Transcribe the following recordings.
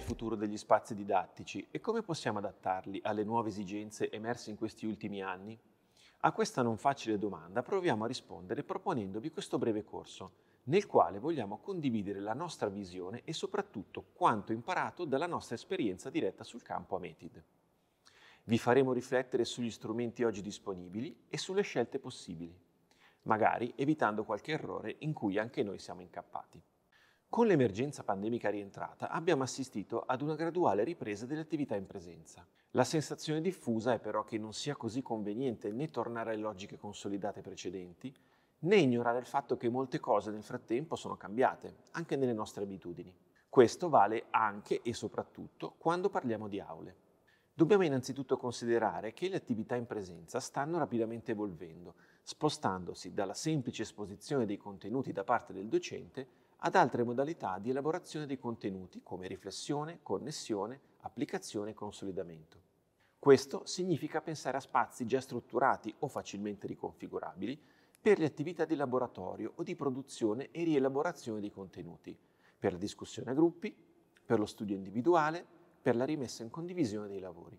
il futuro degli spazi didattici e come possiamo adattarli alle nuove esigenze emerse in questi ultimi anni? A questa non facile domanda proviamo a rispondere proponendovi questo breve corso, nel quale vogliamo condividere la nostra visione e soprattutto quanto imparato dalla nostra esperienza diretta sul campo a Metid. Vi faremo riflettere sugli strumenti oggi disponibili e sulle scelte possibili, magari evitando qualche errore in cui anche noi siamo incappati. Con l'emergenza pandemica rientrata abbiamo assistito ad una graduale ripresa delle attività in presenza. La sensazione diffusa è però che non sia così conveniente né tornare alle logiche consolidate precedenti, né ignorare il fatto che molte cose nel frattempo sono cambiate, anche nelle nostre abitudini. Questo vale anche e soprattutto quando parliamo di aule. Dobbiamo innanzitutto considerare che le attività in presenza stanno rapidamente evolvendo, spostandosi dalla semplice esposizione dei contenuti da parte del docente ad altre modalità di elaborazione dei contenuti come riflessione, connessione, applicazione e consolidamento. Questo significa pensare a spazi già strutturati o facilmente riconfigurabili per le attività di laboratorio o di produzione e rielaborazione dei contenuti, per la discussione a gruppi, per lo studio individuale, per la rimessa in condivisione dei lavori.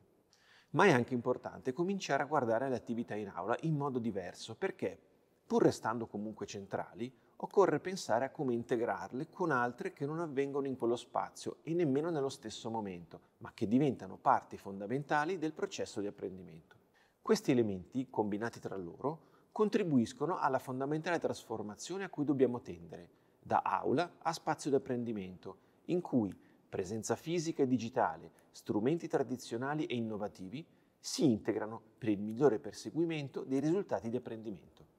Ma è anche importante cominciare a guardare le attività in aula in modo diverso perché, pur restando comunque centrali, occorre pensare a come integrarle con altre che non avvengono in quello spazio e nemmeno nello stesso momento, ma che diventano parti fondamentali del processo di apprendimento. Questi elementi, combinati tra loro, contribuiscono alla fondamentale trasformazione a cui dobbiamo tendere, da aula a spazio di apprendimento, in cui presenza fisica e digitale, strumenti tradizionali e innovativi si integrano per il migliore perseguimento dei risultati di apprendimento.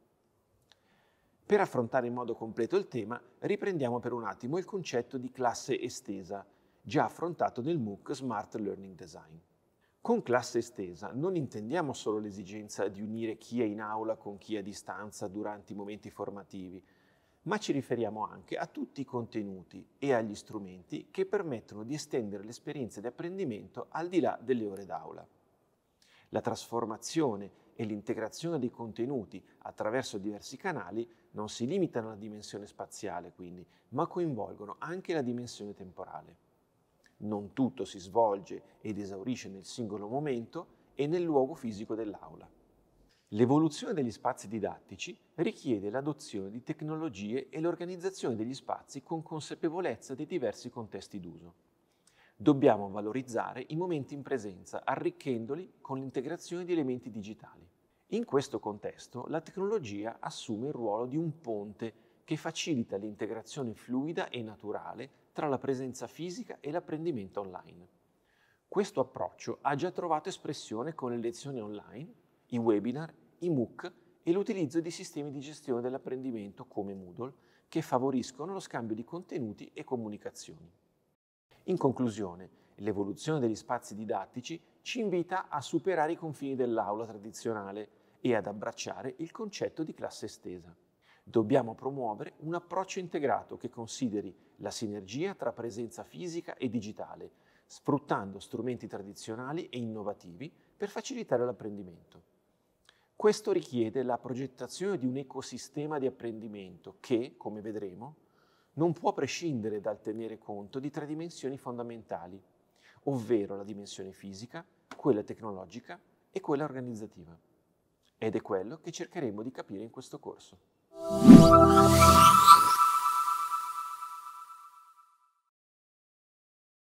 Per affrontare in modo completo il tema, riprendiamo per un attimo il concetto di classe estesa, già affrontato nel MOOC Smart Learning Design. Con classe estesa non intendiamo solo l'esigenza di unire chi è in aula con chi è a distanza durante i momenti formativi, ma ci riferiamo anche a tutti i contenuti e agli strumenti che permettono di estendere l'esperienza di apprendimento al di là delle ore d'aula. La trasformazione e l'integrazione dei contenuti attraverso diversi canali non si limitano alla dimensione spaziale, quindi, ma coinvolgono anche la dimensione temporale. Non tutto si svolge ed esaurisce nel singolo momento e nel luogo fisico dell'aula. L'evoluzione degli spazi didattici richiede l'adozione di tecnologie e l'organizzazione degli spazi con consapevolezza dei diversi contesti d'uso dobbiamo valorizzare i momenti in presenza, arricchendoli con l'integrazione di elementi digitali. In questo contesto, la tecnologia assume il ruolo di un ponte che facilita l'integrazione fluida e naturale tra la presenza fisica e l'apprendimento online. Questo approccio ha già trovato espressione con le lezioni online, i webinar, i MOOC e l'utilizzo di sistemi di gestione dell'apprendimento come Moodle che favoriscono lo scambio di contenuti e comunicazioni. In conclusione, l'evoluzione degli spazi didattici ci invita a superare i confini dell'aula tradizionale e ad abbracciare il concetto di classe estesa. Dobbiamo promuovere un approccio integrato che consideri la sinergia tra presenza fisica e digitale, sfruttando strumenti tradizionali e innovativi per facilitare l'apprendimento. Questo richiede la progettazione di un ecosistema di apprendimento che, come vedremo, non può prescindere dal tenere conto di tre dimensioni fondamentali, ovvero la dimensione fisica, quella tecnologica e quella organizzativa. Ed è quello che cercheremo di capire in questo corso.